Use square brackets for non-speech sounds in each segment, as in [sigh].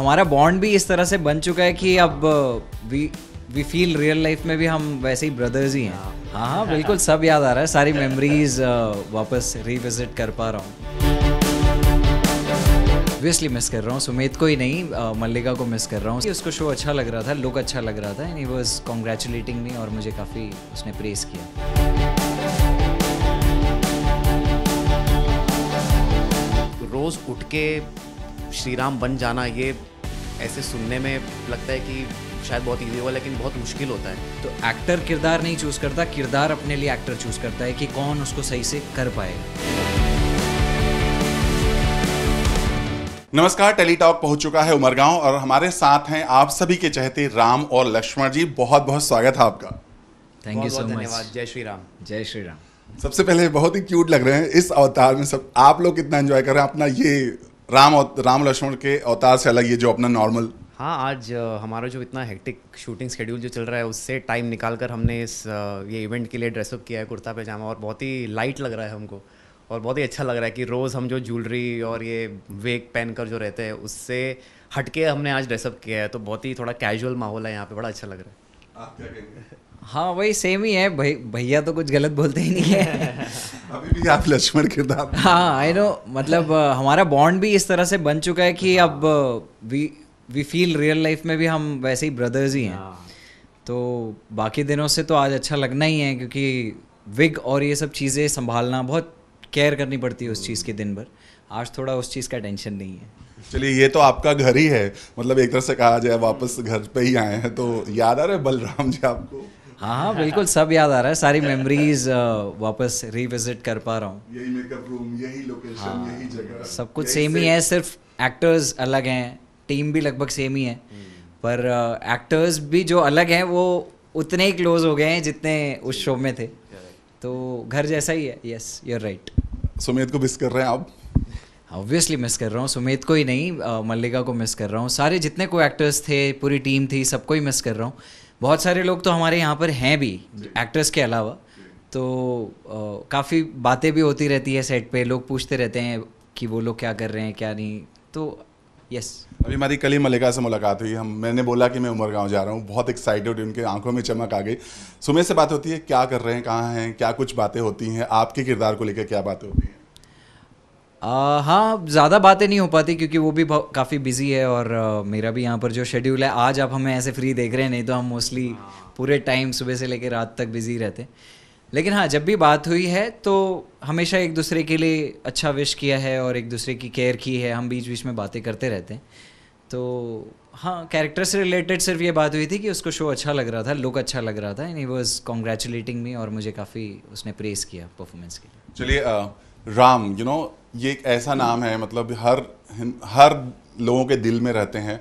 हमारा बॉन्ड भी इस तरह से बन चुका है कि अब we we feel real life में भी हम वैसे ही ब्रदर्स ही हैं हाँ।, हाँ हाँ बिल्कुल सब याद आ रहा है सारी मेमोरीज uh, वापस रिविजिट कर पा रहा हूँ ऑब्वियसली मिस कर रहा हूँ सुमेत को ही नहीं uh, मल्लिका को मिस कर रहा हूँ उसको शो अच्छा लग रहा था लुक अच्छा लग रहा था and he was congratulating me और मुझे काफ़ी उसने प्रेस किया रोज़ उठ के श्रीराम बन जाना ये ऐसे सुनने में लगता है कि शायद बहुत ईजी होगा लेकिन बहुत मुश्किल होता है तो एक्टर किरदार नहीं चूज़ करता किरदार अपने लिए एक्टर चूज़ करता है कि कौन उसको सही से कर पाए नमस्कार टेलीटॉक पहुंच चुका है उमरगांव और हमारे साथ हैं आप सभी के चहते राम और लक्ष्मण जी बहुत बहुत स्वागत है आपका थैंक यू सो मच धन्यवाद जय श्री राम जय श्री राम सबसे पहले बहुत ही क्यूट लग रहे हैं इस अवतार में सब आप लोग कितना एंजॉय कर रहे हैं अपना ये राम राम लक्ष्मण के अवतार से अलग ये जो अपना नॉर्मल हाँ आज हमारा जो इतना हेक्टिक शूटिंग शेड्यूल जो चल रहा है उससे टाइम निकाल कर हमने इस ये इवेंट के लिए ड्रेसअप किया है कुर्ता पैजामा और बहुत ही लाइट लग रहा है हमको और बहुत ही अच्छा लग रहा है कि रोज़ हम जो ज्वेलरी और ये वेग पहन कर जो रहते हैं उससे हटके हमने आज ड्रेसअप किया है तो बहुत ही थोड़ा कैजुअल माहौल है यहाँ पे बड़ा अच्छा लग रहा है आप क्या हाँ वही सेम ही है भाई भैया तो कुछ गलत बोलते ही नहीं है [laughs] अभी भी आप लक्ष्मण किरदार हाँ आई नो मतलब हमारा बॉन्ड भी इस तरह से बन चुका है कि अब we we feel real life में भी हम वैसे ही ब्रदर्स ही हैं हाँ। तो बाकी दिनों से तो आज अच्छा लगना ही है क्योंकि विग और ये सब चीज़ें संभालना बहुत केयर करनी पड़ती है उस चीज़ के दिन भर आज थोड़ा उस चीज़ का टेंशन नहीं है चलिए ये तो आपका घर ही है मतलब एक तरह से कहा जाए वापस घर पे ही आए हैं तो याद आ रहा है बलराम जी आपको हाँ हाँ बिल्कुल सब याद आ रहा है सारी मेमोरीज uh, वापस रिविजिट कर पा रहा हूँ यही मेकअप रूम यही लोकेशन हाँ, यही जगह सब कुछ सेम ही है सिर्फ एक्टर्स अलग हैं टीम हम्म। भी लगभग सेम ही है पर एक्टर्स uh, भी जो अलग हैं वो उतने ही क्लोज हो गए हैं जितने उस शो में थे तो घर जैसा ही है yes you are right Sumit को मिस कर रहे हैं आप ऑब्वियसली मिस कर रहा हूँ सुमित को ही नहीं uh, मल्लिका को मिस कर रहा हूँ सारे जितने को एक्टर्स थे पूरी टीम थी सबको ही मिस कर रहा हूँ बहुत सारे लोग तो हमारे यहाँ पर हैं भी एक्ट्रेस के अलावा तो काफ़ी बातें भी होती रहती है सेट पे लोग पूछते रहते हैं कि वो लोग क्या कर रहे हैं क्या नहीं तो यस अभी हमारी कली मलिका से मुलाकात हुई हम मैंने बोला कि मैं उमरगांव जा रहा हूँ बहुत एक्साइटेड उनके आंखों में चमक आ गई सुमे से बात होती है क्या कर रहे हैं कहाँ हैं क्या कुछ बातें होती हैं आपके किरदार को लेकर क्या बातें होती हैं हाँ ज़्यादा बातें नहीं हो पाती क्योंकि वो भी काफ़ी बिजी है और आ, मेरा भी यहाँ पर जो शेड्यूल है आज आप हमें ऐसे फ्री देख रहे हैं नहीं तो हम मोस्टली पूरे टाइम सुबह से लेकर रात तक बिजी रहते लेकिन हाँ जब भी बात हुई है तो हमेशा एक दूसरे के लिए अच्छा विश किया है और एक दूसरे की केयर की है हम बीच बीच में बातें करते रहते हैं तो हाँ कैरेक्टर से रिलेटेड सिर्फ ये बात हुई थी कि उसको शो अच्छा लग रहा था लुक अच्छा लग रहा था and he was congratulating me और मुझे काफ़ी उसने प्रेस किया परफॉर्मेंस के लिए चलिए राम यू नो ये एक ऐसा नाम है मतलब हर हर लोगों के दिल में रहते हैं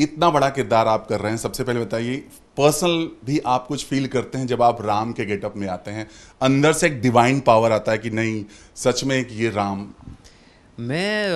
इतना बड़ा किरदार आप कर रहे हैं सबसे पहले बताइए पर्सनल भी आप कुछ फील करते हैं जब आप राम के गेटअप में आते हैं अंदर से एक डिवाइन पावर आता है कि नहीं सच में एक ये राम मैं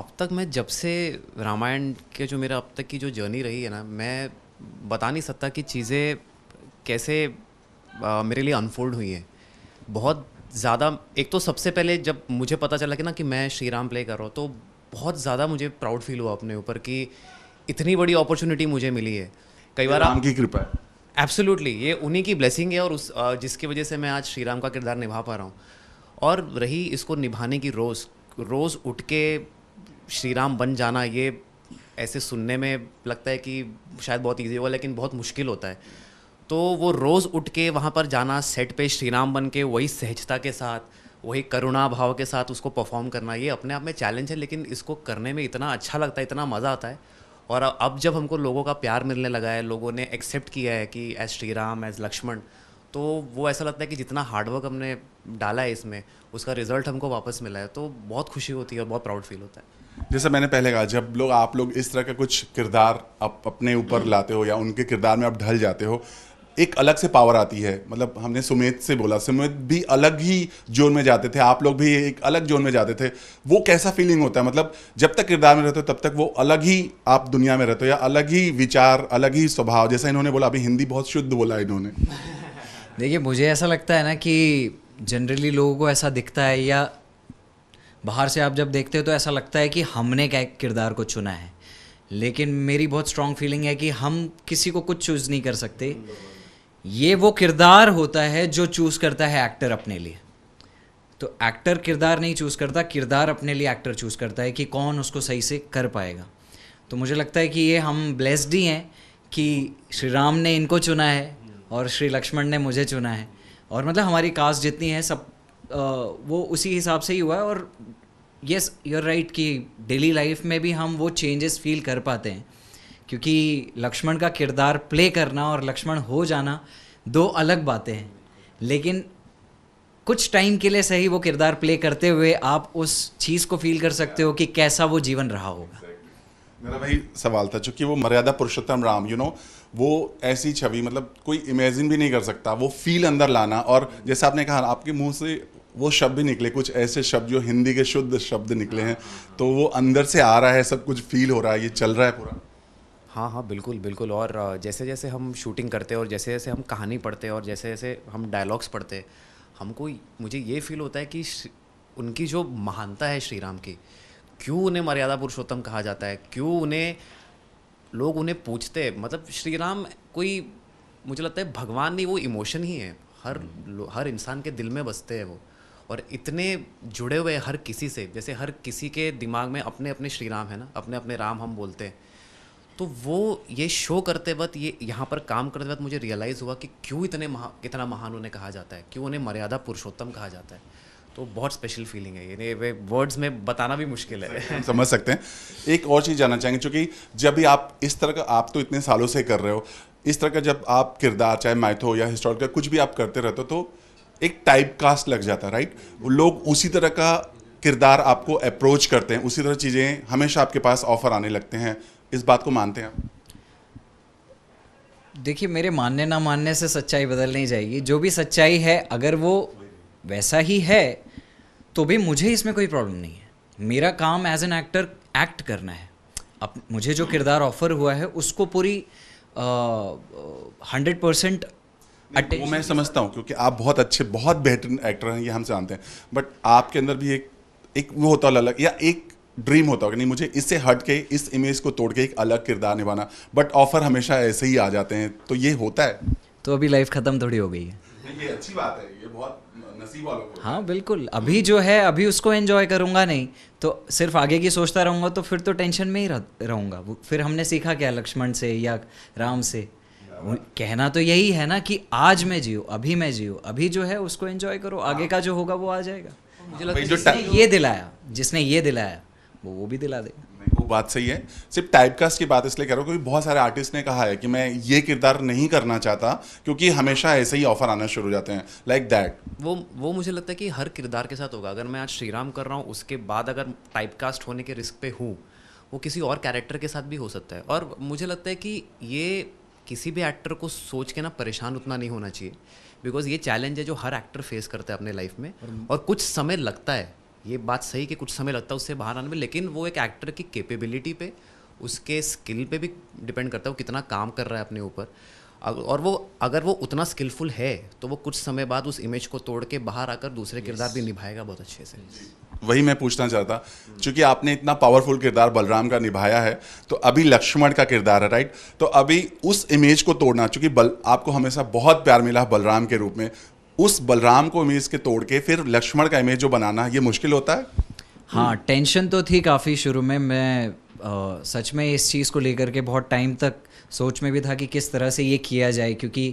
अब तक मैं जब से रामायण के जो मेरा अब तक की जो जर्नी रही है ना मैं बता नहीं सकता कि चीज़ें कैसे आ, मेरे लिए अनफोल्ड हुई हैं बहुत ज़्यादा एक तो सबसे पहले जब मुझे पता चला कि ना कि मैं श्री राम प्ले कर रहा हूँ तो बहुत ज़्यादा मुझे प्राउड फील हुआ अपने ऊपर कि इतनी बड़ी अपॉर्चुनिटी मुझे मिली है कई बार आपकी की कृपा है एब्सोल्युटली ये उन्हीं की ब्लेसिंग है और उस जिसकी वजह से मैं आज श्री राम का किरदार निभा पा रहा हूँ और रही इसको निभाने की रोज़ रोज़ उठ के श्री राम बन जाना ये ऐसे सुनने में लगता है कि शायद बहुत ईजी होगा लेकिन बहुत मुश्किल होता है तो वो रोज़ उठ के वहाँ पर जाना सेट पे श्रीराम बन के वही सहजता के साथ वही करुणा भाव के साथ उसको परफॉर्म करना ये अपने आप में चैलेंज है लेकिन इसको करने में इतना अच्छा लगता है इतना मज़ा आता है और अब जब हमको लोगों का प्यार मिलने लगा है लोगों ने एक्सेप्ट किया है कि एज श्री राम एज लक्ष्मण तो वो ऐसा लगता है कि जितना हार्डवर्क हमने डाला है इसमें उसका रिजल्ट हमको वापस मिला है तो बहुत खुशी होती है और बहुत प्राउड फील होता है जैसे मैंने पहले कहा जब लोग आप लोग इस तरह का कुछ किरदार आप अप, अपने ऊपर हम्म। लाते हो या उनके किरदार में आप ढल जाते हो एक अलग से पावर आती है मतलब हमने सुमित से बोला सुमित भी अलग ही जोन में जाते थे आप लोग भी एक अलग जोन में जाते थे वो कैसा फीलिंग होता है मतलब जब तक किरदार में रहते हो तब तक वो अलग ही आप दुनिया में रहते हो या अलग ही विचार अलग ही स्वभाव जैसा इन्होंने बोला अभी हिंदी बहुत शुद्ध बोला इन्होंने [laughs] देखिए मुझे ऐसा लगता है ना कि जनरली लोगों को ऐसा दिखता है या बाहर से आप जब देखते हो तो ऐसा लगता है कि हमने क्या किरदार को चुना है लेकिन मेरी बहुत स्ट्रॉन्ग फीलिंग है कि हम किसी को कुछ चूज़ नहीं कर सकते ये वो किरदार होता है जो चूज़ करता है एक्टर अपने लिए तो एक्टर किरदार नहीं चूज़ करता किरदार अपने लिए एक्टर चूज़ करता है कि कौन उसको सही से कर पाएगा तो मुझे लगता है कि ये हम ब्लेस्ड ही हैं कि श्री राम ने इनको चुना है और श्री लक्ष्मण ने मुझे चुना है और मतलब हमारी कास्ट जितनी है सब आ, वो उसी हिसाब से ही हुआ है और येस यू आर राइट कि डेली लाइफ में भी हम वो चेंजेस फील कर पाते हैं क्योंकि लक्ष्मण का किरदार प्ले करना और लक्ष्मण हो जाना दो अलग बातें हैं लेकिन कुछ टाइम के लिए सही वो किरदार प्ले करते हुए आप उस चीज़ को फील कर सकते हो कि कैसा वो जीवन रहा होगा मेरा वही सवाल था चूंकि वो मर्यादा पुरुषोत्तम राम यू नो वो ऐसी छवि मतलब कोई इमेजिन भी नहीं कर सकता वो फील अंदर लाना और जैसे आपने कहा आपके मुंह से वो शब्द भी निकले कुछ ऐसे शब्द जो हिंदी के शुद्ध शब्द निकले हैं तो वो अंदर से आ रहा है सब कुछ फील हो रहा है ये चल रहा है पूरा हाँ हाँ बिल्कुल बिल्कुल और जैसे जैसे हम शूटिंग करते हैं और जैसे जैसे हम कहानी पढ़ते और जैसे जैसे हम डायलॉग्स पढ़ते हमको मुझे ये फील होता है कि उनकी जो महानता है श्री राम की क्यों उन्हें मर्यादा पुरुषोत्तम कहा जाता है क्यों उन्हें लोग उन्हें पूछते मतलब श्री राम कोई मुझे लगता है भगवान नहीं वो इमोशन ही है हर हर इंसान के दिल में बसते हैं वो और इतने जुड़े हुए हर किसी से जैसे हर किसी के दिमाग में अपने अपने श्री राम है ना अपने अपने राम हम बोलते हैं तो वो ये शो करते वक्त ये यहाँ पर काम करते वक्त मुझे रियलाइज़ हुआ कि क्यों इतने महा कितना महान उन्हें कहा जाता है क्यों उन्हें मर्यादा पुरुषोत्तम कहा जाता है तो बहुत स्पेशल फीलिंग है ये वे वर्ड्स में बताना भी मुश्किल है समझ सकते हैं एक और चीज़ जानना चाहेंगे क्योंकि जब भी आप इस तरह का आप तो इतने सालों से कर रहे हो इस तरह का जब आप किरदार चाहे माइथो या हिस्टोरिकल कुछ भी आप करते रहते हो तो एक टाइप कास्ट लग जाता है राइट लोग उसी तरह का किरदार आपको अप्रोच करते हैं उसी तरह चीज़ें हमेशा आपके पास ऑफर आने लगते हैं इस बात को मानते हैं देखिए मेरे मानने ना मानने से सच्चाई बदल नहीं जाएगी जो भी सच्चाई है अगर वो वैसा ही है तो भी मुझे इसमें कोई प्रॉब्लम नहीं है मेरा काम एज एन एक्टर एक्ट करना है अब मुझे जो किरदार ऑफर हुआ है उसको पूरी हंड्रेड परसेंट वो मैं समझता हूँ क्योंकि आप बहुत अच्छे बहुत बेहतरीन एक्टर हैं ये हम जानते हैं बट आपके अंदर भी एक एक वो होता है अलग या एक ड्रीम होता होगा नहीं मुझे इससे हट के इस इमेज को तोड़ के एक अलग किरदार निभाना बट ऑफर हमेशा ऐसे ही आ जाते हैं तो ये होता है तो अभी लाइफ खत्म थोड़ी हो गई है ये अच्छी बात है ये बहुत नसीब वालों को हाँ बिल्कुल अभी जो है अभी उसको एंजॉय करूँगा नहीं तो सिर्फ आगे की सोचता रहूंगा तो फिर तो टेंशन में ही रहूंगा फिर हमने सीखा क्या लक्ष्मण से या राम से कहना तो यही है ना कि आज मैं जियो अभी मैं जियो अभी जो है उसको एंजॉय करो आगे का जो होगा वो आ जाएगा मुझे लगता है ये दिलाया जिसने ये दिलाया वो वो भी दिला दे वो बात सही है सिर्फ टाइपकास्ट की बात इसलिए कह रहा हूँ क्योंकि बहुत सारे आर्टिस्ट ने कहा है कि मैं ये किरदार नहीं करना चाहता क्योंकि हमेशा ऐसे ही ऑफर आना शुरू हो जाते हैं लाइक like दैट वो वो मुझे लगता है कि हर किरदार के साथ होगा अगर मैं आज श्रीराम कर रहा हूँ उसके बाद अगर टाइपकास्ट होने के रिस्क पे हूँ वो किसी और कैरेक्टर के साथ भी हो सकता है और मुझे लगता है कि ये किसी भी एक्टर को सोच के ना परेशान उतना नहीं होना चाहिए बिकॉज ये चैलेंज है जो हर एक्टर फेस करता है अपने लाइफ में और कुछ समय लगता है ये बात सही कि कुछ समय लगता है उससे बाहर आने में लेकिन वो एक एक्टर की कैपेबिलिटी पे उसके स्किल पे भी डिपेंड करता है वो कितना काम कर रहा है अपने ऊपर और वो अगर वो उतना स्किलफुल है तो वो कुछ समय बाद उस इमेज को तोड़ के बाहर आकर दूसरे किरदार भी निभाएगा बहुत अच्छे से वही मैं पूछना चाहता क्योंकि आपने इतना पावरफुल किरदार बलराम का निभाया है तो अभी लक्ष्मण का किरदार है राइट तो अभी उस इमेज को तोड़ना क्योंकि बल आपको हमेशा बहुत प्यार मिला बलराम के रूप में उस बलराम को इमेज के तोड़ के फिर लक्ष्मण का इमेज जो बनाना ये मुश्किल होता है हाँ टेंशन तो थी काफ़ी शुरू में मैं आ, सच में इस चीज़ को लेकर के बहुत टाइम तक सोच में भी था कि किस तरह से ये किया जाए क्योंकि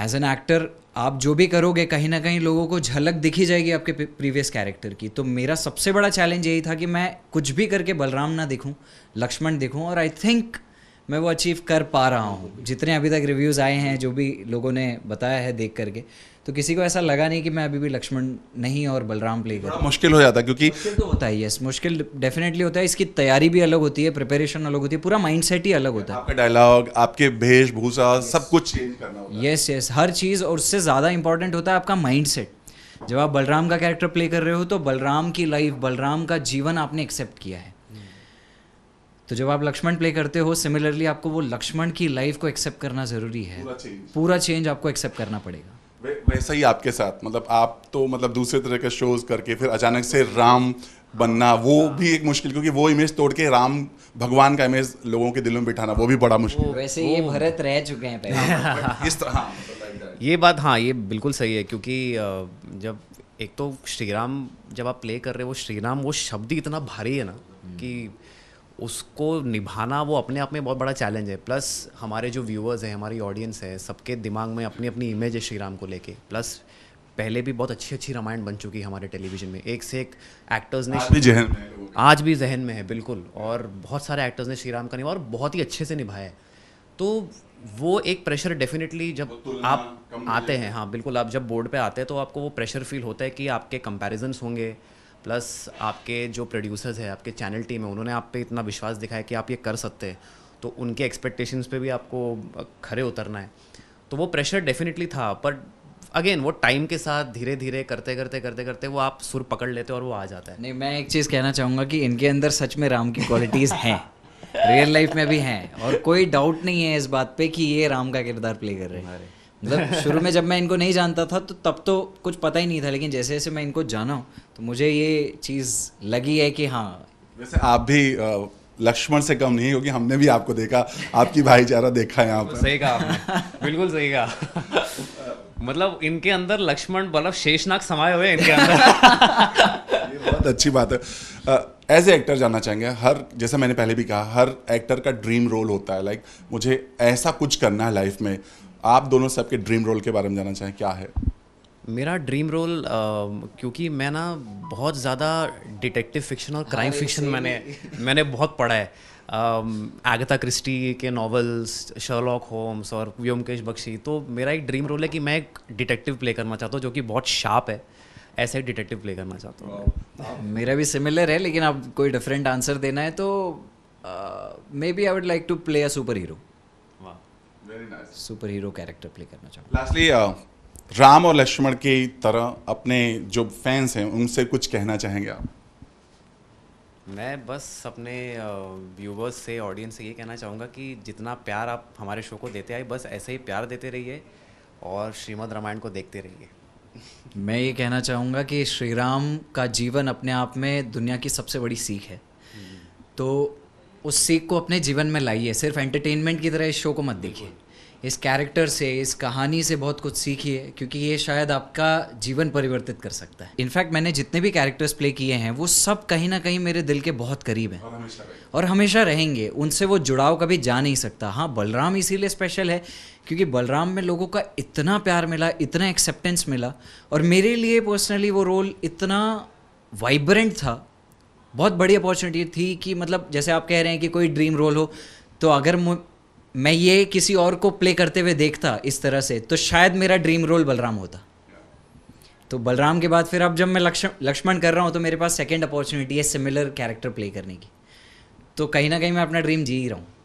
एज एन एक्टर आप जो भी करोगे कहीं ना कहीं लोगों को झलक दिखी जाएगी आपके प्रीवियस कैरेक्टर की तो मेरा सबसे बड़ा चैलेंज यही था कि मैं कुछ भी करके बलराम ना दिखूं लक्ष्मण दिखूं और आई थिंक मैं वो अचीव कर पा रहा हूँ जितने अभी तक रिव्यूज़ आए हैं जो भी लोगों ने बताया है देख करके तो किसी को ऐसा लगा नहीं कि मैं अभी भी लक्ष्मण नहीं और बलराम प्ले कर हाँ, मुश्किल हो जाता है क्योंकि तो होता है यस मुश्किल डेफिनेटली होता है इसकी तैयारी भी अलग होती है प्रिपरेशन अलग होती है पूरा माइंडसेट ही अलग होता है आपके डायलॉग आपके भेषभूषा सब कुछ चेंज करना होता है यस यस हर चीज़ और उससे ज़्यादा इंपॉर्टेंट होता है आपका माइंड जब आप बलराम का कैरेक्टर प्ले कर रहे हो तो बलराम की लाइफ बलराम का जीवन आपने एक्सेप्ट किया है तो जब आप लक्ष्मण प्ले करते हो सिमिलरली आपको वो लक्ष्मण की लाइफ को एक्सेप्ट करना जरूरी है पूरा चेंज आपको एक्सेप्ट करना पड़ेगा वैसा ही आपके साथ मतलब आप तो मतलब दूसरे तरह के शोज करके फिर अचानक से राम बनना वो हाँ। भी एक मुश्किल क्योंकि वो इमेज तोड़ के राम भगवान का इमेज लोगों के दिलों में बिठाना वो भी बड़ा मुश्किल वैसे ये भरत रह चुके हैं पहले हाँ, हाँ, इस तरह मतलब ये बात हाँ ये बिल्कुल सही है क्योंकि जब एक तो श्रीराम जब आप प्ले कर रहे हो श्रीराम वो शब्द ही इतना भारी है ना हम्म। कि उसको निभाना वो अपने आप में बहुत बड़ा चैलेंज है प्लस हमारे जो व्यूअर्स हैं हमारी ऑडियंस है सबके दिमाग में अपनी अपनी इमेज है श्री राम को लेके प्लस पहले भी बहुत अच्छी अच्छी रामायण बन चुकी है हमारे टेलीविजन में एक से एक एक्टर्स ने आज भी जहन में आज भी जहन में है बिल्कुल और बहुत सारे एक्टर्स ने श्रीराम का निभा और बहुत ही अच्छे से निभाया तो वो एक प्रेशर डेफिनेटली जब आप आते हैं हाँ बिल्कुल आप जब बोर्ड पे आते हैं तो आपको वो प्रेशर फील होता है कि आपके कंपेरिजन्स होंगे प्लस आपके जो प्रोड्यूसर्स हैं आपके चैनल टीम है उन्होंने आप पे इतना विश्वास दिखाया कि आप ये कर सकते हैं तो उनके एक्सपेक्टेशंस पे भी आपको खरे उतरना है तो वो प्रेशर डेफिनेटली था पर अगेन वो टाइम के साथ धीरे धीरे करते करते करते करते वो आप सुर पकड़ लेते हो और वो आ जाता है नहीं मैं एक चीज़ कहना चाहूँगा कि इनके अंदर सच में राम की क्वालिटीज़ [laughs] हैं रियल लाइफ में भी हैं और कोई डाउट नहीं है इस बात पे कि ये राम का किरदार प्ले कर रहे हैं मतलब शुरू में जब मैं इनको नहीं जानता था तो तब तो कुछ पता ही नहीं था लेकिन जैसे जैसे मैं इनको जाना तो मुझे ये चीज़ लगी है कि हाँ वैसे आप भी लक्ष्मण से कम नहीं होगी हमने भी आपको देखा आपकी भाईचारा देखा है यहाँ पर सही कहा बिल्कुल सही कहा मतलब इनके अंदर लक्ष्मण बल्लभ शेषनाग समाये हुए इनके अंदर [laughs] ये बहुत अच्छी बात है एज ए एक्टर जानना चाहेंगे हर जैसे मैंने पहले भी कहा हर एक्टर का ड्रीम रोल होता है लाइक like, मुझे ऐसा कुछ करना है लाइफ में आप दोनों से आपके ड्रीम रोल के बारे में जानना चाहें क्या है मेरा ड्रीम रोल uh, क्योंकि मैं ना बहुत ज़्यादा डिटेक्टिव फिक्शन और क्राइम फिक्शन मैंने मैंने बहुत पढ़ा है एगता क्रिस्टी के नॉवेल्स शर्लॉक होम्स और व्योमकेश बख्शी तो मेरा एक ड्रीम रोल है कि मैं एक डिटेक्टिव प्ले करना चाहता हूँ जो कि बहुत शार्प है ऐसा ही डिटेक्टिव प्ले करना चाहता हूँ मेरा भी सिमिलर है लेकिन अब कोई डिफरेंट आंसर देना है तो maybe I would like to play a super hero super hero character play करना चाहूँगा लास्टली uh, राम और लक्ष्मण की तरह अपने जो फैंस हैं उनसे कुछ कहना चाहेंगे आप मैं बस अपने व्यूवर्स uh, से ऑडियंस से ये कहना चाहूँगा कि जितना प्यार आप हमारे शो को देते आए बस ऐसे ही प्यार देते रहिए और श्रीमद रामायण को देखते रहिए मैं ये कहना चाहूँगा कि श्री राम का जीवन अपने आप में दुनिया की सबसे बड़ी सीख है हम्म। तो उस सीख को अपने जीवन में लाइए सिर्फ एंटरटेनमेंट की तरह इस शो को मत देखिए इस कैरेक्टर से इस कहानी से बहुत कुछ सीखिए क्योंकि ये शायद आपका जीवन परिवर्तित कर सकता है इनफैक्ट मैंने जितने भी कैरेक्टर्स प्ले किए हैं वो सब कहीं ना कहीं मेरे दिल के बहुत करीब हैं और, हमेशा रहेंगे उनसे वो जुड़ाव कभी जा नहीं सकता हाँ बलराम इसीलिए स्पेशल है क्योंकि बलराम में लोगों का इतना प्यार मिला इतना एक्सेप्टेंस मिला और मेरे लिए पर्सनली वो रोल इतना वाइब्रेंट था बहुत बड़ी अपॉर्चुनिटी थी कि मतलब जैसे आप कह रहे हैं कि कोई ड्रीम रोल हो तो अगर मैं ये किसी और को प्ले करते हुए देखता इस तरह से तो शायद मेरा ड्रीम रोल बलराम होता तो बलराम के बाद फिर अब जब मैं लक्ष्मण कर रहा हूँ तो मेरे पास सेकेंड अपॉर्चुनिटी है सिमिलर कैरेक्टर प्ले करने की तो कहीं ना कहीं मैं अपना ड्रीम जी ही रहा हूँ